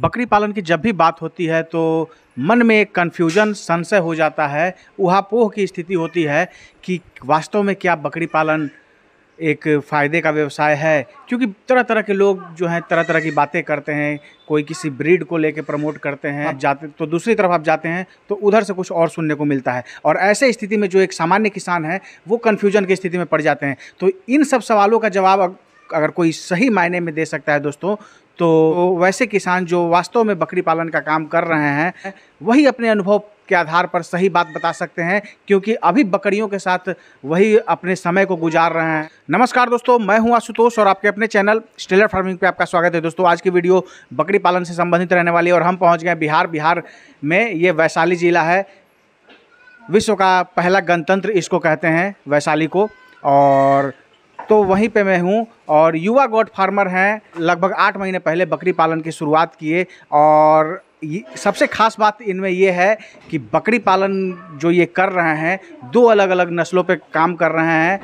बकरी पालन की जब भी बात होती है तो मन में एक कन्फ्यूजन संशय हो जाता है उहापोह की स्थिति होती है कि वास्तव में क्या बकरी पालन एक फ़ायदे का व्यवसाय है क्योंकि तरह तरह के लोग जो हैं तरह तरह की बातें करते हैं कोई किसी ब्रीड को लेके प्रमोट करते हैं आप हाँ। जाते तो दूसरी तरफ आप जाते हैं तो उधर से कुछ और सुनने को मिलता है और ऐसे स्थिति में जो एक सामान्य किसान है वो कन्फ्यूजन की स्थिति में पड़ जाते हैं तो इन सब सवालों का जवाब अगर कोई सही मायने में दे सकता है दोस्तों तो वैसे किसान जो वास्तव में बकरी पालन का काम कर रहे हैं वही अपने अनुभव के आधार पर सही बात बता सकते हैं क्योंकि अभी बकरियों के साथ वही अपने समय को गुजार रहे हैं नमस्कार दोस्तों मैं हूं आशुतोष और आपके अपने चैनल स्टेलर फार्मिंग पे आपका स्वागत है दोस्तों आज की वीडियो बकरी पालन से संबंधित रहने वाली और हम पहुंच गए बिहार बिहार में ये वैशाली जिला है विश्व का पहला गणतंत्र इसको कहते हैं वैशाली को और तो वहीं पे मैं हूँ और युवा गोट फार्मर हैं लगभग आठ महीने पहले बकरी पालन की शुरुआत किए और सबसे खास बात इनमें यह है कि बकरी पालन जो ये कर रहे हैं दो अलग अलग नस्लों पे काम कर रहे हैं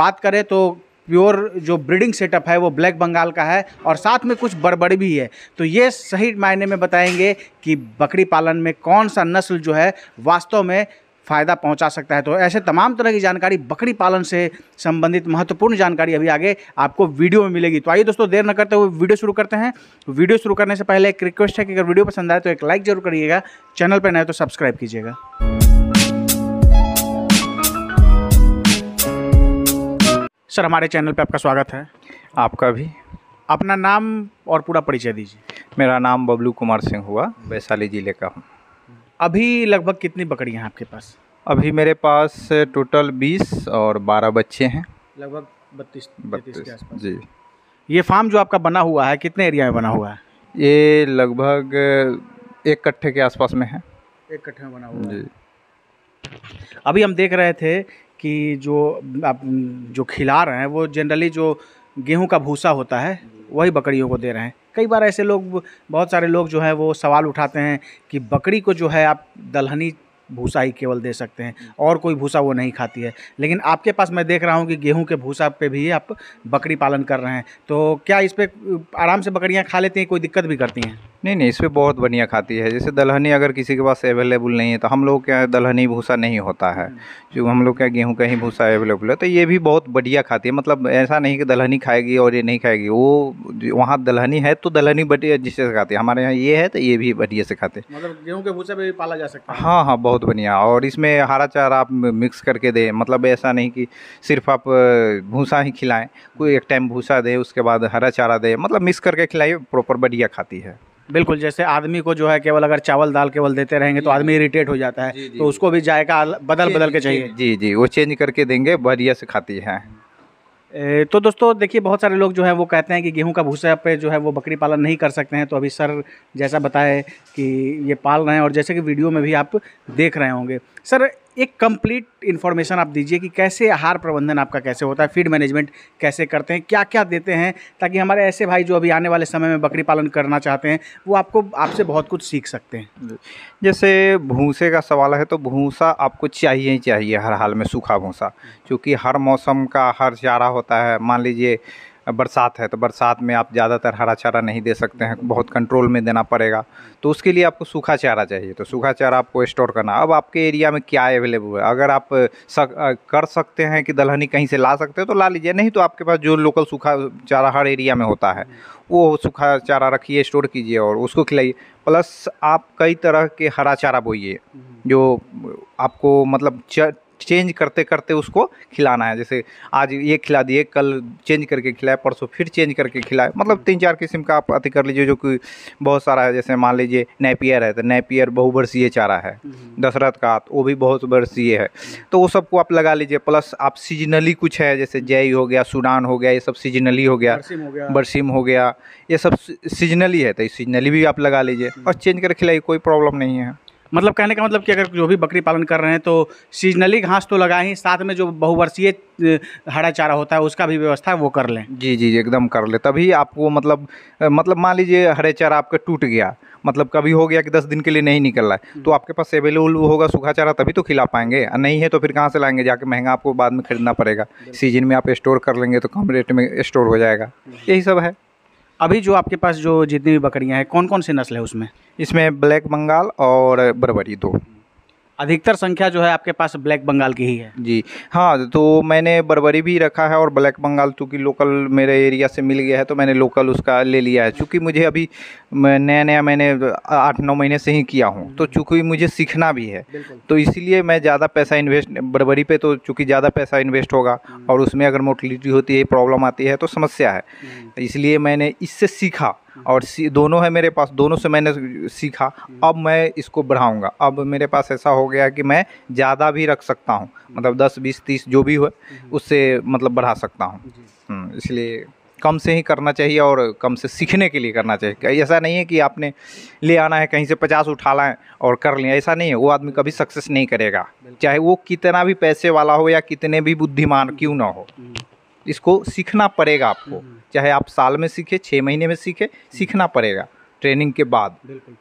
बात करें तो प्योर जो ब्रीडिंग सेटअप है वो ब्लैक बंगाल का है और साथ में कुछ बड़बड़ भी है तो ये सही मायने में बताएंगे कि बकरी पालन में कौन सा नस्ल जो है वास्तव में फ़ायदा पहुंचा सकता है तो ऐसे तमाम तरह की जानकारी बकरी पालन से संबंधित महत्वपूर्ण जानकारी अभी आगे आपको वीडियो में मिलेगी तो आइए दोस्तों देर न करते हुए वीडियो शुरू करते हैं वीडियो शुरू करने से पहले एक रिक्वेस्ट है कि अगर वीडियो पसंद आए तो एक लाइक जरूर करिएगा चैनल पर नए तो सब्सक्राइब कीजिएगा सर हमारे चैनल पर आपका स्वागत है आपका भी अपना नाम और पूरा परिचय दीजिए मेरा नाम बबलू कुमार सिंह हुआ वैशाली ज़िले का हूँ अभी लगभग कितनी बकरियाँ हैं आपके पास अभी मेरे पास टोटल बीस और बारह बच्चे हैं लगभग बत्तीस बत्तीस के आसपास जी ये फार्म जो आपका बना हुआ है कितने एरिया में बना हुआ है ये लगभग एक कट्ठे के आसपास में है एक कट्ठे में बना हुआ जी अभी हम देख रहे थे कि जो आप जो खिला रहे हैं वो जनरली जो गेहूं का भूसा होता है वही बकरियों को दे रहे हैं कई बार ऐसे लोग बहुत सारे लोग जो है वो सवाल उठाते हैं कि बकरी को जो है आप दलहनी भूसा ही केवल दे सकते हैं और कोई भूसा वो नहीं खाती है लेकिन आपके पास मैं देख रहा हूँ कि गेहूं के भूसा पे भी आप बकरी पालन कर रहे हैं तो क्या इस पर आराम से बकरियाँ खा लेती हैं कोई दिक्कत भी करती हैं नहीं नहीं इसमें बहुत बढ़िया खाती है जैसे दलहनी अगर किसी के पास अवेलेबल नहीं है तो हम लोग क्या दलहनी भूसा नहीं होता है हम्म। जो हम लोग क्या गेहूं का ही भूसा अवेलेबल है तो ये भी बहुत बढ़िया खाती है मतलब ऐसा नहीं कि दलहनी खाएगी और ये नहीं खाएगी वो वहाँ दलहनी है तो दलहनी बढ़िया जिससे खाती है हमारे यहाँ ये है तो ये भी बढ़िया से खाते हैं मतलब गेहूँ के भूसा भी पाला जा सकता है हाँ हाँ बहुत बढ़िया और इसमें हरा चारा आप मिक्स करके दें मतलब ऐसा नहीं कि सिर्फ आप भूसा ही खिलाएँ कोई एक टाइम भूसा दें उसके बाद हरा चारा दें मतलब मिक्स करके खिलाइए प्रॉपर बढ़िया खाती है बिल्कुल जैसे आदमी को जो है केवल अगर चावल दाल केवल देते रहेंगे तो आदमी इरिटेट हो जाता है तो उसको भी जायका बदल बदल के चाहिए जी जी वो चेंज करके देंगे बढ़िया से खाती है तो दोस्तों देखिए बहुत सारे लोग जो है वो कहते हैं कि गेहूं का भूसा पे जो है वो बकरी पालन नहीं कर सकते हैं तो अभी सर जैसा बताए कि ये पाल रहे हैं और जैसे कि वीडियो में भी आप देख रहे होंगे सर एक कंप्लीट इन्फॉर्मेशन आप दीजिए कि कैसे आहार प्रबंधन आपका कैसे होता है फीड मैनेजमेंट कैसे करते हैं क्या क्या देते हैं ताकि हमारे ऐसे भाई जो अभी आने वाले समय में बकरी पालन करना चाहते हैं वो आपको आपसे बहुत कुछ सीख सकते हैं जैसे भूसे का सवाल है तो भूसा आपको चाहिए ही चाहिए हर हाल में सूखा भूसा क्योंकि हर मौसम का हर चारा होता है मान लीजिए बरसात है तो बरसात में आप ज़्यादातर हरा चारा नहीं दे सकते हैं बहुत कंट्रोल में देना पड़ेगा तो उसके लिए आपको सूखा चारा चाहिए तो सूखा चारा आपको स्टोर करना अब आपके एरिया में क्या अवेलेबल है अगर आप सक, कर सकते हैं कि दलहनी कहीं से ला सकते हो तो ला लीजिए नहीं तो आपके पास जो लोकल सूखा चारा हर एरिया में होता है वो सूखा चारा रखिए स्टोर कीजिए और उसको खिलाइए प्लस आप कई तरह के हरा चारा बोइए हम्म। जो आपको मतलब चेंज करते करते उसको खिलाना है जैसे आज ये खिला दिए कल चेंज करके खिलाए परसों फिर चेंज करके खिलाए मतलब तीन चार किस्म का आप अति कर लीजिए जो कि बहुत सारा है जैसे मान लीजिए नेपियर है तो नेपियर बहुवर्षीय चारा है हम्म। दशरथ का वो भी बहुत वर्षीय है तो वो सबको आप लगा लीजिए प्लस आप सीजनली कुछ है जैसे जय हो गया सूडान हो गया ये सब सीजनली हो गया बरसीम हो गया ये सब सीजनली है तो सीजनली भी आप लगा लीजिए हम्म। और चेंज करके खिलाइए कोई प्रॉब्लम नहीं है मतलब कहने का मतलब कि अगर जो भी बकरी पालन कर रहे हैं तो सीजनली घास तो लगाए ही साथ में जो बहुवर्षीय हरा चारा होता है उसका भी व्यवस्था वो कर लें जी जी एकदम कर लें तभी आपको मतलब मतलब मान लीजिए हरे चारा आपका टूट गया मतलब कभी हो गया कि दस दिन के लिए नहीं निकल रहा है तो आपके पास अवेलेबल होगा सूखा चारा तभी तो खिला पाएंगे नहीं है तो फिर कहाँ से लाएंगे जाके महंगा आपको बाद में खरीदना पड़ेगा सीजन में आप स्टोर कर लेंगे तो कम रेट में स्टोर हो जाएगा यही सब है अभी जो आपके पास जो जितनी भी बकरियाँ हैं कौन कौन सी नस्ल है उसमें इसमें ब्लैक बंगाल और बरबरी दो अधिकतर संख्या जो है आपके पास ब्लैक बंगाल की ही है जी हाँ तो मैंने बरबरी भी रखा है और ब्लैक बंगाल चूँकि लोकल मेरे एरिया से मिल गया है तो मैंने लोकल उसका ले लिया है चूँकि मुझे अभी नया नया मैंने आठ नौ महीने से ही किया हूँ तो चूँकि मुझे सीखना भी है तो इसीलिए मैं ज़्यादा पैसा इन्वेस्ट बरबरी पे तो चूँकि ज़्यादा पैसा इन्वेस्ट होगा हम्म। और उसमें अगर मोटिलिटी होती है प्रॉब्लम आती है तो समस्या है हम्म। इसलिए मैंने इससे सीखा और दोनों है मेरे पास दोनों से मैंने सीखा अब मैं इसको बढ़ाऊँगा अब मेरे पास ऐसा हो गया कि मैं ज़्यादा भी रख सकता हूँ मतलब दस बीस तीस जो भी हो उससे मतलब बढ़ा सकता हूँ हम्म, इसलिए कम से ही करना चाहिए और कम से सीखने के लिए करना चाहिए ऐसा नहीं है कि आपने ले आना है कहीं से पचास उठा लाएँ और कर लें ऐसा नहीं है वो आदमी कभी सक्सेस नहीं करेगा चाहे वो कितना भी पैसे वाला हो या कितने भी बुद्धिमान क्यों ना हो हम्म। इसको सीखना पड़ेगा आपको हम्म, हम्म। चाहे आप साल में सीखे छः महीने में सीखे हम्म। सीखना पड़ेगा ट्रेनिंग के बाद बिल्कुल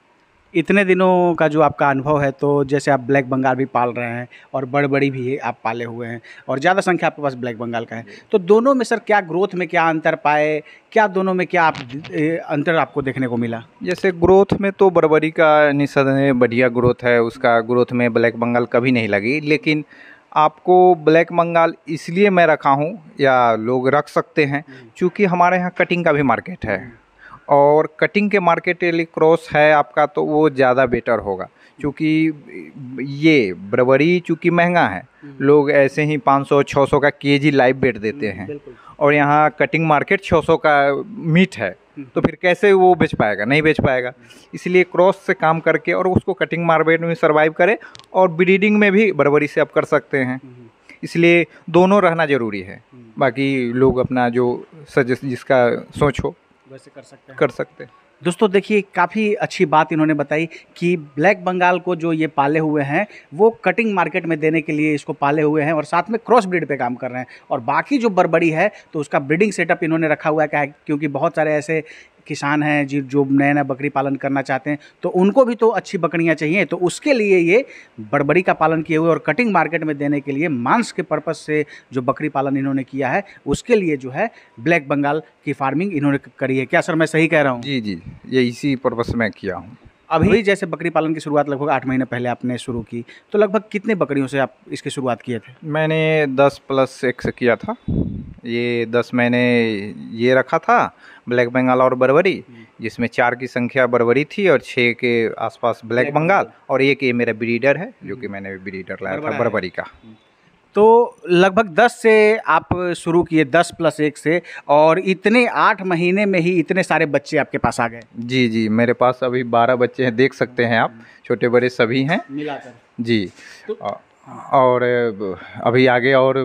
इतने दिनों का जो आपका अनुभव है तो जैसे आप ब्लैक बंगाल भी पाल रहे हैं और बड़बड़ी भी आप पाले हुए हैं और ज़्यादा संख्या आपके पास ब्लैक बंगाल का है तो दोनों में सर क्या ग्रोथ में क्या अंतर पाए क्या दोनों में क्या आप अंतर आपको देखने को मिला जैसे ग्रोथ में तो बड़बड़ी का निसंदेह बढ़िया ग्रोथ है उसका ग्रोथ में ब्लैक बंगाल कभी नहीं लगी लेकिन आपको ब्लैक मंगाल इसलिए मैं रखा हूँ या लोग रख सकते हैं हम्म। क्योंकि हमारे यहाँ कटिंग का भी मार्केट है हम्म। और कटिंग के मार्केट क्रॉस है आपका तो वो ज़्यादा बेटर होगा हम्म। क्योंकि ये बरबरी चूँकि महंगा है लोग ऐसे ही 500 600 का केजी लाइव बेट देते हैं और यहाँ कटिंग मार्केट 600 का मीट है तो फिर कैसे वो बेच पाएगा नहीं बेच पाएगा इसलिए क्रॉस से काम करके और उसको कटिंग मार्केट में सर्वाइव करे और ब्रीडिंग में भी बरबरी से आप कर सकते हैं इसलिए दोनों रहना ज़रूरी है हम्म। बाकी लोग अपना जो सजेस्ट जिसका सोच हो वैसे कर सकते हैं कर सकते हैं दोस्तों देखिए काफ़ी अच्छी बात इन्होंने बताई कि ब्लैक बंगाल को जो ये पाले हुए हैं वो कटिंग मार्केट में देने के लिए इसको पाले हुए हैं और साथ में क्रॉस ब्रिड पे काम कर रहे हैं और बाकी जो बरबड़ी है तो उसका ब्रीडिंग सेटअप इन्होंने रखा हुआ है क्या है क्योंकि बहुत सारे ऐसे किसान हैं जी जो नया नया बकरी पालन करना चाहते हैं तो उनको भी तो अच्छी बकरियाँ चाहिए तो उसके लिए ये बड़बड़ी का पालन किए हुए और कटिंग मार्केट में देने के लिए मांस के पर्पज़ से जो बकरी पालन इन्होंने किया है उसके लिए जो है ब्लैक बंगाल की फार्मिंग इन्होंने करी है क्या सर मैं सही कह रहा हूँ जी जी ये इसी पर्पज़ में किया हूँ अभी जैसे बकरी पालन की शुरुआत लगभग आठ महीने पहले आपने शुरू की तो लगभग कितने बकरियों से आप इसकी शुरुआत किए थे मैंने दस प्लस एक से किया था ये दस मैंने ये रखा था ब्लैक बंगाल और बरवरी जिसमें चार की संख्या बरवरी थी और छः के आसपास ब्लैक बंगाल और एक ये मेरा ब्रीडर है जो कि हम्म। मैंने ब्रीडर लाया था बरवरी का हम्म। तो लगभग दस से आप शुरू किए दस प्लस एक से और इतने आठ महीने में ही इतने सारे बच्चे आपके पास आ गए जी जी मेरे पास अभी बारह बच्चे हैं देख सकते हैं आप हम्म। छोटे बड़े सभी हैं मिलाकर जी तो, और अभी आगे और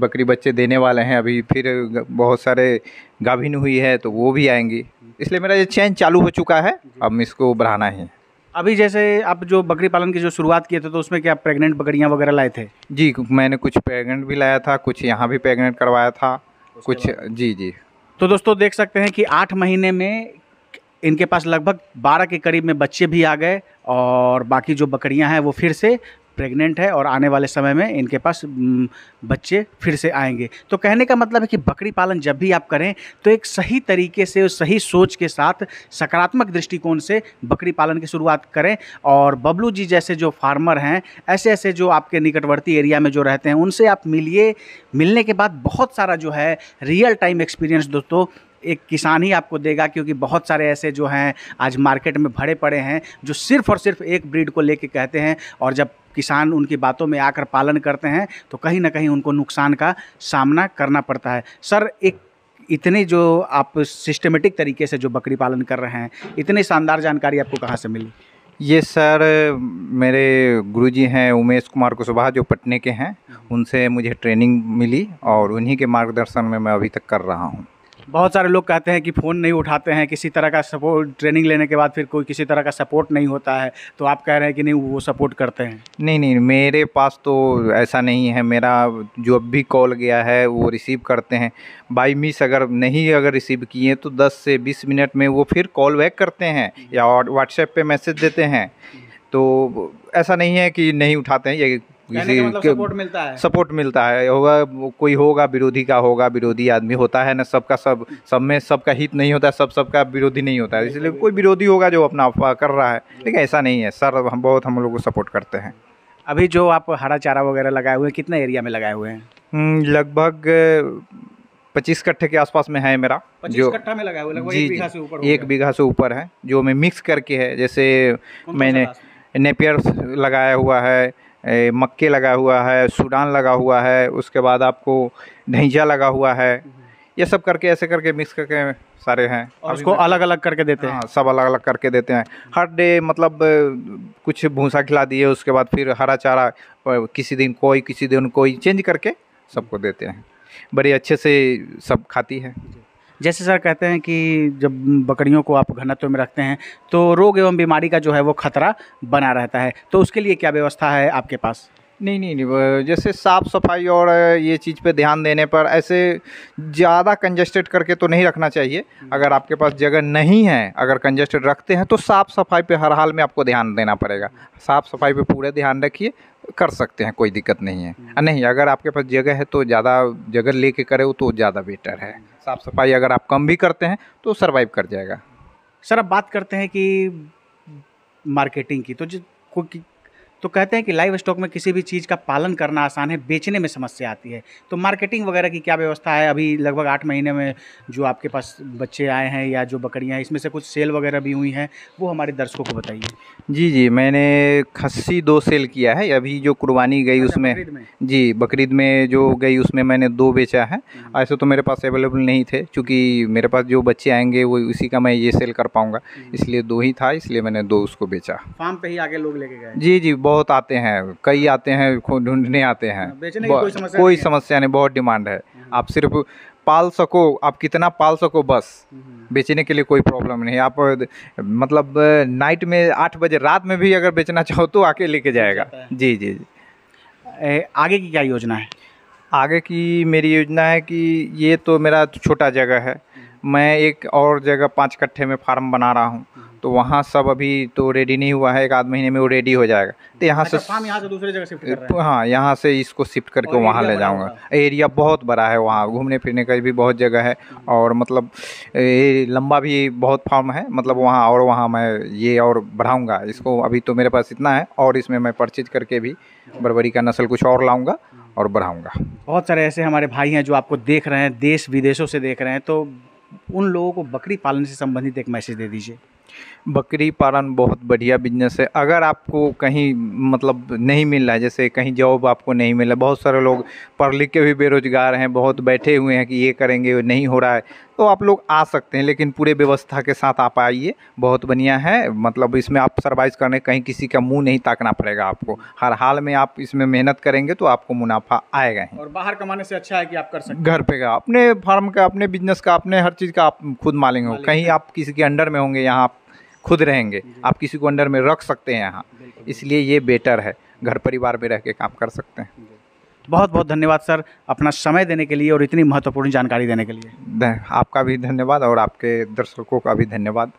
बकरी बच्चे देने वाले हैं अभी फिर बहुत सारे गाभिन हुई है तो वो भी आएंगी इसलिए मेरा ये चैन चालू हो चुका है अब इसको बढ़ाना है अभी जैसे आप जो बकरी पालन की जो शुरुआत किए थे तो उसमें क्या प्रेग्नेंट बकरियां वगैरह लाए थे जी मैंने कुछ प्रेग्नेंट भी लाया था कुछ यहाँ भी प्रेग्नेंट करवाया था कुछ जी जी तो दोस्तों देख सकते हैं कि आठ महीने में इनके पास लगभग बारह के करीब में बच्चे भी आ गए और बाकी जो बकरियां हैं वो फिर से प्रेग्नेंट है और आने वाले समय में इनके पास बच्चे फिर से आएंगे तो कहने का मतलब है कि बकरी पालन जब भी आप करें तो एक सही तरीके से सही सोच के साथ सकारात्मक दृष्टिकोण से बकरी पालन की शुरुआत करें और बबलू जी जैसे जो फार्मर हैं ऐसे ऐसे जो आपके निकटवर्ती एरिया में जो रहते हैं उनसे आप मिलिए मिलने के बाद बहुत सारा जो है रियल टाइम एक्सपीरियंस दोस्तों एक किसान ही आपको देगा क्योंकि बहुत सारे ऐसे जो हैं आज मार्केट में भरे पड़े हैं जो सिर्फ और सिर्फ एक ब्रीड को लेके कहते हैं और जब किसान उनकी बातों में आकर पालन करते हैं तो कहीं ना कहीं उनको नुकसान का सामना करना पड़ता है सर एक इतने जो आप सिस्टमेटिक तरीके से जो बकरी पालन कर रहे हैं इतनी शानदार जानकारी आपको कहाँ से मिली ये सर मेरे गुरुजी हैं उमेश कुमार कुशवाहा जो पटने के हैं हम्म। उनसे मुझे ट्रेनिंग मिली और उन्हीं के मार्गदर्शन में मैं अभी तक कर रहा हूँ बहुत सारे लोग कहते हैं कि फ़ोन नहीं उठाते हैं किसी तरह का सपोर्ट ट्रेनिंग लेने के बाद फिर कोई किसी तरह का सपोर्ट नहीं होता है तो आप कह रहे हैं कि नहीं वो सपोर्ट करते हैं नहीं नहीं मेरे पास तो ऐसा नहीं है मेरा जो अब भी कॉल गया है वो रिसीव करते हैं बाई मिस अगर नहीं अगर रिसीव किए तो दस से बीस मिनट में वो फिर कॉल बैक करते हैं या व्हाट्सएप पर मैसेज देते हैं तो ऐसा नहीं है कि नहीं उठाते हैं ये किसी मतलब सपोर्ट मिलता है सपोर्ट मिलता है होगा कोई होगा विरोधी का होगा विरोधी आदमी होता है ना सबका सब सब में सबका हित नहीं होता सब सबका विरोधी नहीं होता है इसलिए कोई विरोधी होगा जो अपना अफवाह कर रहा है लेकिन ऐसा नहीं है सर हम बहुत हम लोग को सपोर्ट करते हैं अभी जो आप हरा चारा वगैरह लगाए हुए हैं कितने एरिया में लगाए हुए हैं हम्म, लगभग पच्चीस कट्ठे के आसपास में है मेरा जो कट्ठा में लगाया हुआ लगभग एक बीघा से ऊपर एक बीघा से ऊपर है जो मैं मिक्स करके है जैसे मैंने नेपियर लगाया हुआ है मक्के लगा हुआ है सूडान लगा हुआ है उसके बाद आपको ढेंजा लगा हुआ है ये सब करके ऐसे करके मिक्स करके सारे हैं और उसको अलग अलग करके देते हैं हाँ, सब अलग अलग करके देते हैं हर डे मतलब कुछ भूसा खिला दिए उसके बाद फिर हरा चारा किसी दिन कोई किसी दिन कोई चेंज करके सबको देते हैं बड़े अच्छे से सब खाती है जैसे सर कहते हैं कि जब बकरियों को आप घनत्व में रखते हैं तो रोग एवं बीमारी का जो है वो खतरा बना रहता है तो उसके लिए क्या व्यवस्था है आपके पास नहीं नहीं नहीं जैसे साफ़ सफाई और ये चीज़ पे ध्यान देने पर ऐसे ज़्यादा कंजेस्टेड करके तो नहीं रखना चाहिए हम्म। अगर आपके पास जगह नहीं है अगर कंजेस्टेड रखते हैं तो साफ़ सफाई पे हर हाल में आपको ध्यान देना पड़ेगा हम्म। साफ़ सफाई पे पूरे ध्यान रखिए कर सकते हैं कोई दिक्कत नहीं है हम्म। नहीं अगर आपके पास जगह है तो ज़्यादा जगह ले कर तो ज़्यादा बेटर है साफ़ सफाई अगर आप कम भी करते हैं तो सर्वाइव कर जाएगा सर अब बात करते हैं कि मार्केटिंग की तो जो तो कहते हैं कि लाइव स्टॉक में किसी भी चीज़ का पालन करना आसान है बेचने में समस्या आती है तो मार्केटिंग वगैरह की क्या व्यवस्था है अभी लगभग आठ महीने में जो आपके पास बच्चे आए हैं या जो बकरियां हैं इसमें से कुछ सेल वगैरह भी हुई हैं वो हमारे दर्शकों को बताइए जी जी मैंने खस्सी दो सेल किया है अभी जो कुर्बानी गई अच्छा, उसमें जी बकरीद में जो गई उसमें मैंने दो बेचा है हम्म। ऐसे तो मेरे पास अवेलेबल नहीं थे चूँकि मेरे पास जो बच्चे आएंगे वो उसी का मैं ये सेल कर पाऊँगा हम्म। इसलिए दो ही था इसलिए मैंने दो उसको बेचा फार्म पर ही आगे लोग लेके गए जी जी बहुत आते हैं कई आते हैं ढूंढने आते हैं हाँ, बेचने की कोई समस्या कोई समस्या नहीं बहुत डिमांड है हम्म। आप सिर्फ पाल सको आप कितना पाल सको बस हम्म। बेचने के लिए कोई प्रॉब्लम नहीं आप मतलब नाइट में आठ बजे रात में भी अगर बेचना चाहो तो आके लेके जाएगा जी जी जी आगे की क्या योजना है आगे की मेरी योजना है कि ये तो मेरा छोटा जगह है मैं एक और जगह पाँच कट्ठे में फार्म बना रहा हूँ हम्म। तो वहाँ सब अभी तो रेडी नहीं हुआ है एक आध महीने में वो रेडी हो जाएगा तो यहाँ अच्छा, से फार्म यहाँ से दूसरे जगह शिफ्ट कर रहे हैं हाँ यहाँ से इसको शिफ्ट करके वहाँ ले जाऊँगा एरिया बहुत बड़ा है वहाँ घूमने फिरने का भी बहुत जगह है हम्म। और मतलब ये लंबा भी बहुत फार्म है मतलब वहाँ और वहाँ मैं ये और बढ़ाऊँगा इसको अभी तो मेरे पास इतना है और इसमें मैं परचेज करके भी बरबरी का नस्ल कुछ और लाऊँगा और बढ़ाऊँगा बहुत सारे ऐसे हमारे भाई हैं जो आपको देख रहे हैं देश विदेशों से देख रहे हैं तो उन लोगों को बकरी पालन से संबंधित एक मैसेज दे दीजिए बकरी पालन बहुत बढ़िया बिजनेस है अगर आपको कहीं मतलब नहीं मिल रहा है जैसे कहीं जॉब आपको नहीं मिला बहुत सारे लोग पढ़ लिख के भी बेरोज़गार हैं बहुत बैठे हुए हैं कि ये करेंगे नहीं हो रहा है तो आप लोग आ सकते हैं लेकिन पूरे व्यवस्था के साथ आप आइए बहुत बढ़िया है मतलब इसमें आप सर्वाइज करने कहीं किसी का मुंह नहीं ताकना पड़ेगा आपको हर हाल में आप इसमें मेहनत करेंगे तो आपको मुनाफा आएगा ही और बाहर कमाने से अच्छा है कि आप कर सकते घर पे का अपने फार्म का अपने बिजनेस का अपने हर चीज़ का आप खुद मालेंगे हो कहीं आप किसी के अंडर में होंगे यहाँ आप खुद रहेंगे आप किसी को अंडर में रख सकते हैं यहाँ इसलिए ये बेटर है घर परिवार में रह के काम कर सकते हैं बहुत बहुत धन्यवाद सर अपना समय देने के लिए और इतनी महत्वपूर्ण जानकारी देने के लिए आपका भी धन्यवाद और आपके दर्शकों का भी धन्यवाद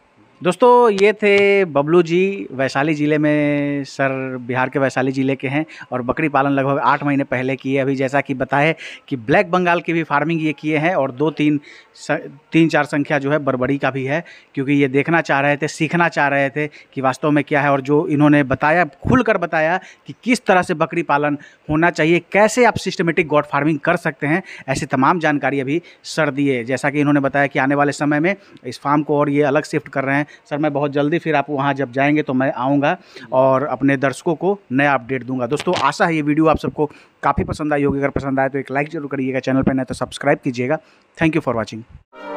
दोस्तों ये थे बबलू जी वैशाली ज़िले में सर बिहार के वैशाली ज़िले के हैं और बकरी पालन लगभग आठ महीने पहले किए अभी जैसा कि बताए कि ब्लैक बंगाल की भी फार्मिंग ये किए हैं और दो तीन स, तीन चार संख्या जो है बरबड़ी का भी है क्योंकि ये देखना चाह रहे थे सीखना चाह रहे थे कि वास्तव में क्या है और जो इन्होंने बताया खुल कर बताया कि किस तरह से बकरी पालन होना चाहिए कैसे आप सिस्टमेटिक गॉड फार्मिंग कर सकते हैं ऐसी तमाम जानकारी अभी सर दिए जैसा कि इन्होंने बताया कि आने वाले समय में इस फार्म को और ये अलग शिफ्ट कर रहे हैं सर मैं बहुत जल्दी फिर आप वहाँ जब जाएंगे तो मैं आऊँगा और अपने दर्शकों को नया अपडेट दूंगा दोस्तों आशा है ये वीडियो आप सबको काफ़ी पसंद आई होगी अगर पसंद आए तो एक लाइक जरूर करिएगा चैनल पर नहीं तो सब्सक्राइब कीजिएगा थैंक यू फॉर वॉचिंग